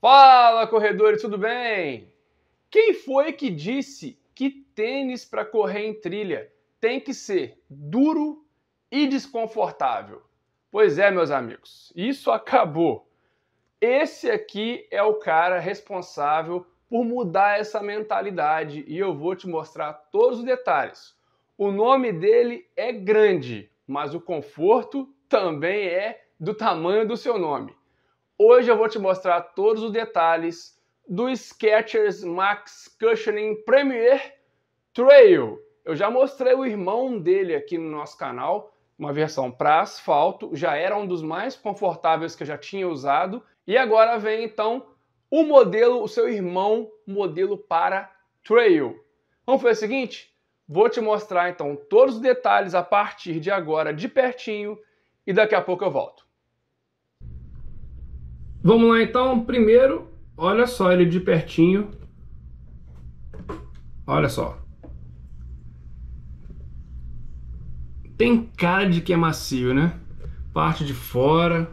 Fala, corredores, tudo bem? Quem foi que disse que tênis para correr em trilha tem que ser duro e desconfortável? Pois é, meus amigos, isso acabou. Esse aqui é o cara responsável por mudar essa mentalidade e eu vou te mostrar todos os detalhes. O nome dele é grande, mas o conforto também é do tamanho do seu nome. Hoje eu vou te mostrar todos os detalhes do Skechers Max Cushioning Premier Trail. Eu já mostrei o irmão dele aqui no nosso canal, uma versão para asfalto, já era um dos mais confortáveis que eu já tinha usado. E agora vem então o modelo, o seu irmão modelo para trail. Vamos fazer o seguinte? Vou te mostrar então todos os detalhes a partir de agora, de pertinho, e daqui a pouco eu volto. Vamos lá então, primeiro, olha só ele de pertinho. Olha só. Tem cara de que é macio, né? Parte de fora,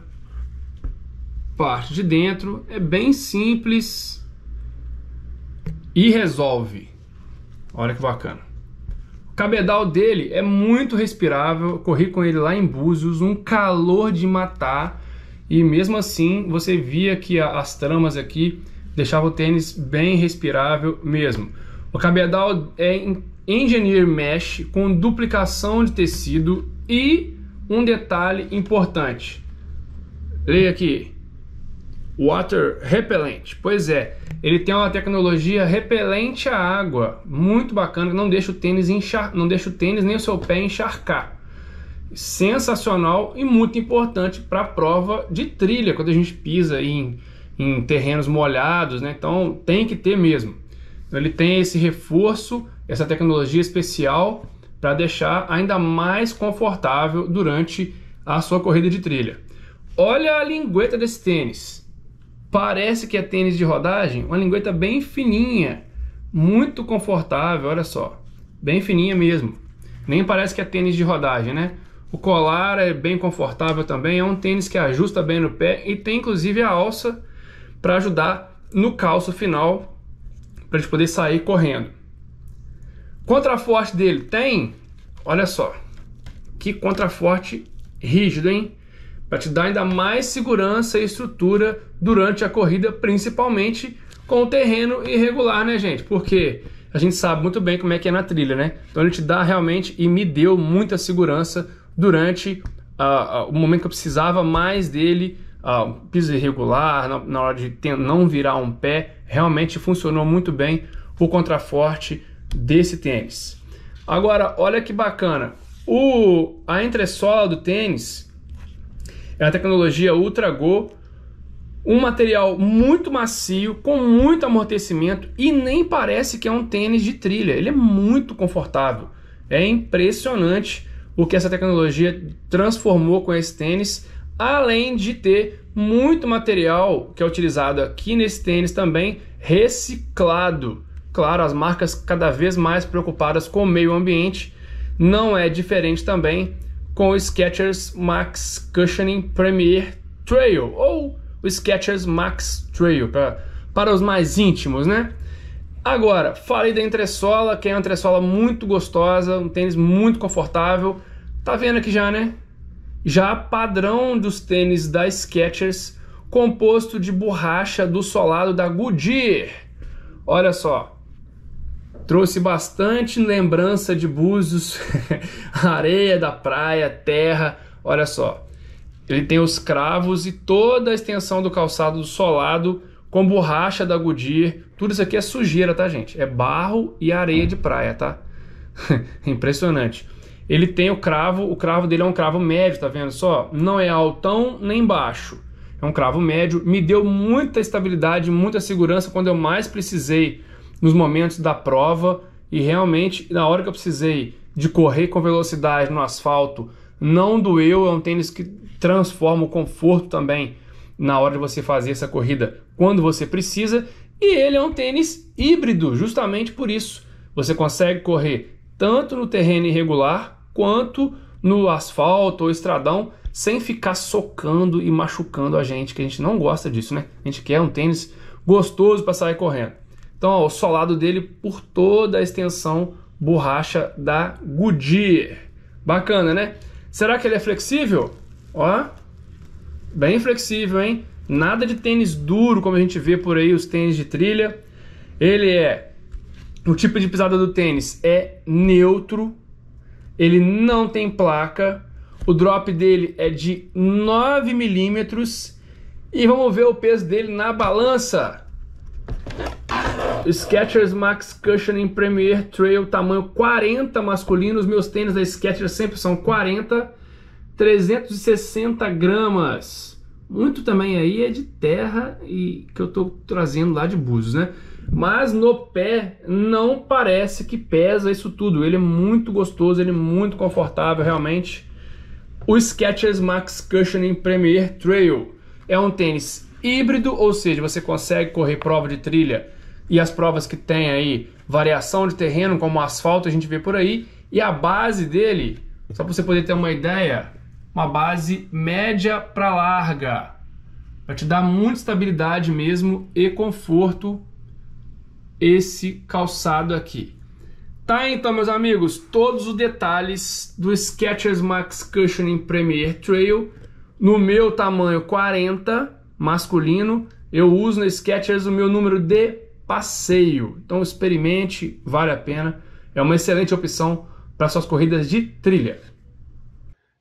parte de dentro, é bem simples e resolve. Olha que bacana. O cabedal dele é muito respirável, Eu corri com ele lá em Búzios, um calor de matar e mesmo assim, você via que a, as tramas aqui deixavam o tênis bem respirável mesmo. O cabedal é engineer mesh com duplicação de tecido e um detalhe importante. Leia aqui. Water repelente. Pois é, ele tem uma tecnologia repelente à água, muito bacana, não deixa o tênis inchar, não deixa o tênis nem o seu pé encharcar sensacional e muito importante para a prova de trilha, quando a gente pisa em, em terrenos molhados, né? Então tem que ter mesmo. Então, ele tem esse reforço, essa tecnologia especial para deixar ainda mais confortável durante a sua corrida de trilha. Olha a lingueta desse tênis. Parece que é tênis de rodagem, uma lingueta bem fininha, muito confortável, olha só. Bem fininha mesmo. Nem parece que é tênis de rodagem, né? O colar é bem confortável também, é um tênis que ajusta bem no pé e tem inclusive a alça para ajudar no calço final para gente poder sair correndo. Contraforte dele tem, olha só, que contraforte rígido, hein? Para te dar ainda mais segurança e estrutura durante a corrida, principalmente com o terreno irregular, né, gente? Porque a gente sabe muito bem como é que é na trilha, né? Então ele te dá realmente e me deu muita segurança durante uh, uh, o momento que eu precisava mais dele, uh, piso irregular, na, na hora de ter, não virar um pé, realmente funcionou muito bem o contraforte desse tênis. Agora, olha que bacana, o, a entressola do tênis é a tecnologia Ultra Go, um material muito macio, com muito amortecimento e nem parece que é um tênis de trilha. Ele é muito confortável. É impressionante o que essa tecnologia transformou com esse tênis, além de ter muito material que é utilizado aqui nesse tênis também reciclado. Claro, as marcas cada vez mais preocupadas com o meio ambiente, não é diferente também com o Skechers Max Cushioning Premier Trail ou o Skechers Max Trail para para os mais íntimos, né? Agora, falei da entressola, que é uma entressola muito gostosa, um tênis muito confortável, Tá vendo aqui já, né? Já padrão dos tênis da Skechers, composto de borracha do solado da Goodyear. Olha só. Trouxe bastante lembrança de búzios, areia da praia, terra. Olha só. Ele tem os cravos e toda a extensão do calçado do solado com borracha da Goodyear. Tudo isso aqui é sujeira, tá, gente? É barro e areia de praia, tá? Impressionante. Ele tem o cravo, o cravo dele é um cravo médio, tá vendo só? Não é altão nem baixo. É um cravo médio, me deu muita estabilidade, muita segurança quando eu mais precisei nos momentos da prova e realmente na hora que eu precisei de correr com velocidade no asfalto, não doeu, é um tênis que transforma o conforto também na hora de você fazer essa corrida quando você precisa. E ele é um tênis híbrido, justamente por isso. Você consegue correr tanto no terreno irregular quanto no asfalto ou estradão, sem ficar socando e machucando a gente, que a gente não gosta disso, né? A gente quer um tênis gostoso para sair correndo. Então, ó, o solado dele por toda a extensão borracha da Goodyear. Bacana, né? Será que ele é flexível? Ó, bem flexível, hein? Nada de tênis duro, como a gente vê por aí, os tênis de trilha. Ele é. O tipo de pisada do tênis é neutro, ele não tem placa. O drop dele é de 9 milímetros. E vamos ver o peso dele na balança. Skechers Max Cushioning Premier Trail tamanho 40 masculino. Os meus tênis da Skechers sempre são 40. 360 gramas. Muito também aí é de terra e que eu tô trazendo lá de Búzios, né? Mas no pé não parece que pesa isso tudo. Ele é muito gostoso, ele é muito confortável realmente. O Skechers Max Cushioning Premier Trail é um tênis híbrido, ou seja, você consegue correr prova de trilha e as provas que tem aí variação de terreno, como asfalto a gente vê por aí, e a base dele, só para você poder ter uma ideia, uma base média para larga, para te dar muita estabilidade mesmo e conforto esse calçado aqui. Tá então, meus amigos, todos os detalhes do Skechers Max Cushioning Premier Trail no meu tamanho 40, masculino, eu uso no Skechers o meu número de passeio. Então experimente, vale a pena. É uma excelente opção para suas corridas de trilha.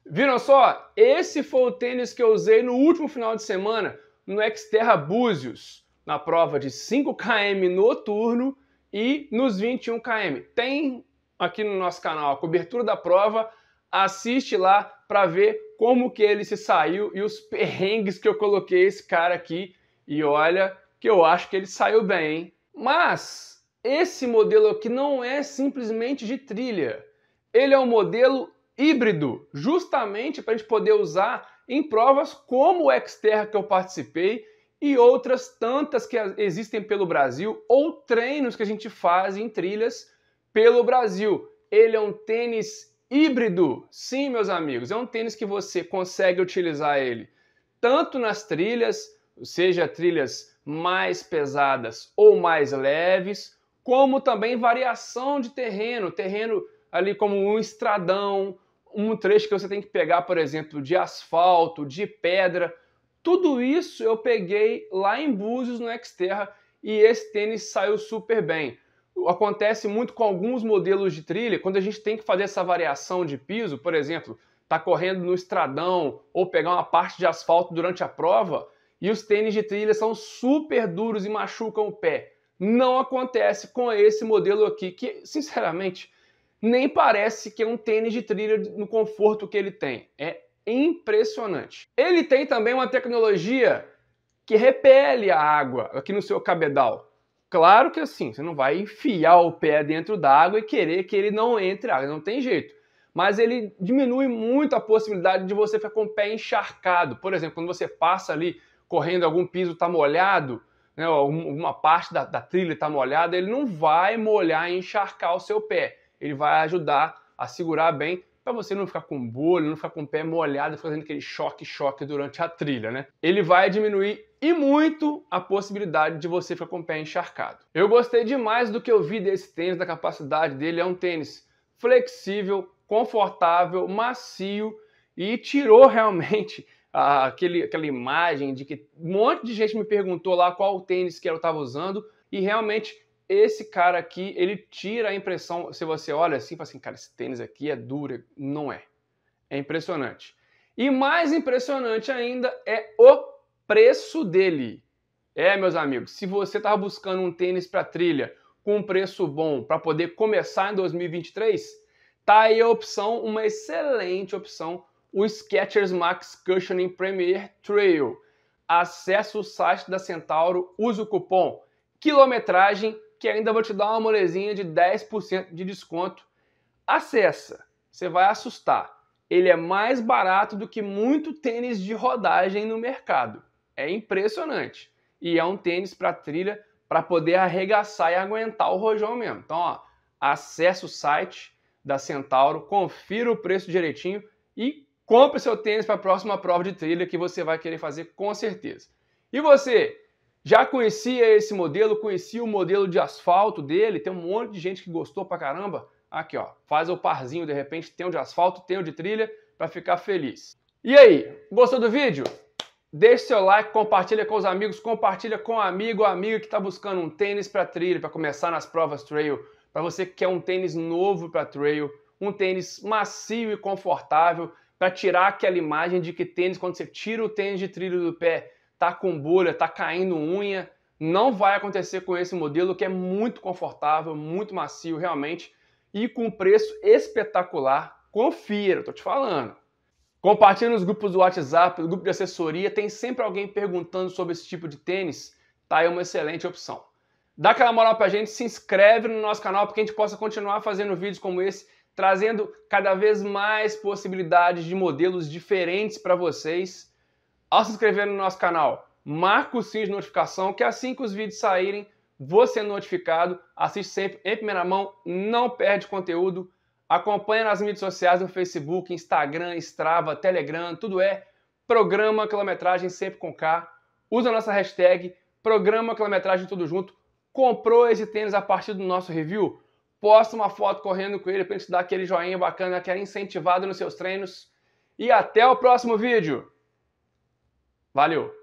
Viram só? Esse foi o tênis que eu usei no último final de semana no Xterra Búzios na prova de 5 km noturno e nos 21 km. Tem aqui no nosso canal a cobertura da prova, assiste lá para ver como que ele se saiu e os perrengues que eu coloquei esse cara aqui. E olha que eu acho que ele saiu bem, hein? Mas esse modelo aqui não é simplesmente de trilha. Ele é um modelo híbrido, justamente para a gente poder usar em provas como o Xterra que eu participei e outras tantas que existem pelo Brasil ou treinos que a gente faz em trilhas pelo Brasil. Ele é um tênis híbrido. Sim, meus amigos, é um tênis que você consegue utilizar ele tanto nas trilhas, seja trilhas mais pesadas ou mais leves, como também variação de terreno, terreno ali como um estradão, um trecho que você tem que pegar, por exemplo, de asfalto, de pedra, tudo isso eu peguei lá em Búzios, no Xterra, e esse tênis saiu super bem. Acontece muito com alguns modelos de trilha, quando a gente tem que fazer essa variação de piso, por exemplo, tá correndo no estradão ou pegar uma parte de asfalto durante a prova, e os tênis de trilha são super duros e machucam o pé. Não acontece com esse modelo aqui, que sinceramente nem parece que é um tênis de trilha no conforto que ele tem. É impressionante. Ele tem também uma tecnologia que repele a água aqui no seu cabedal. Claro que assim, você não vai enfiar o pé dentro da água e querer que ele não entre água, não tem jeito. Mas ele diminui muito a possibilidade de você ficar com o pé encharcado. Por exemplo, quando você passa ali correndo, algum piso está molhado, né, alguma parte da, da trilha está molhada, ele não vai molhar e encharcar o seu pé. Ele vai ajudar a segurar bem para você não ficar com bolha, não ficar com o pé molhado, fazendo aquele choque, choque durante a trilha, né? Ele vai diminuir e muito a possibilidade de você ficar com o pé encharcado. Eu gostei demais do que eu vi desse tênis, da capacidade dele. É um tênis flexível, confortável, macio e tirou realmente aquele, aquela imagem de que um monte de gente me perguntou lá qual tênis que eu estava usando e realmente esse cara aqui, ele tira a impressão, se você olha assim, fala assim, cara, esse tênis aqui é duro, não é. É impressionante. E mais impressionante ainda é o preço dele. É, meus amigos, se você tava buscando um tênis para trilha com um preço bom para poder começar em 2023, tá aí a opção, uma excelente opção, o Skechers Max Cushioning Premier Trail. Acesse o site da Centauro, use o cupom quilometragem que ainda vou te dar uma molezinha de 10% de desconto. Acessa, você vai assustar. Ele é mais barato do que muito tênis de rodagem no mercado. É impressionante. E é um tênis para trilha para poder arregaçar e aguentar o rojão mesmo. Então, ó, acessa o site da Centauro, confira o preço direitinho e compre seu tênis para a próxima prova de trilha que você vai querer fazer com certeza. E você, já conhecia esse modelo, conhecia o modelo de asfalto dele, tem um monte de gente que gostou pra caramba. Aqui, ó, faz o parzinho de repente, tem o um de asfalto, tem o um de trilha, para ficar feliz. E aí, gostou do vídeo? Deixe seu like, compartilha com os amigos, compartilha com um amigo ou amiga que está buscando um tênis para trilha, para começar nas provas trail, para você que quer um tênis novo para trail, um tênis macio e confortável, para tirar aquela imagem de que tênis, quando você tira o tênis de trilho do pé, tá com bolha, tá caindo unha. Não vai acontecer com esse modelo que é muito confortável, muito macio realmente e com preço espetacular. Confira, tô te falando. Compartilhe nos grupos do WhatsApp, no grupo de assessoria, tem sempre alguém perguntando sobre esse tipo de tênis, tá aí uma excelente opção. Dá aquela moral pra gente, se inscreve no nosso canal para que a gente possa continuar fazendo vídeos como esse, trazendo cada vez mais possibilidades de modelos diferentes para vocês ao se inscrever no nosso canal, marca o sininho de notificação, que assim que os vídeos saírem, você é notificado, assiste sempre em primeira mão, não perde conteúdo, acompanha nas mídias sociais, no Facebook, Instagram, Strava, Telegram, tudo é Programa Quilometragem Sempre com K, usa a nossa hashtag Programa Quilometragem Tudo Junto, comprou esse tênis a partir do nosso review, posta uma foto correndo com ele para gente dar aquele joinha bacana, aquela incentivado nos seus treinos, e até o próximo vídeo! Valeu!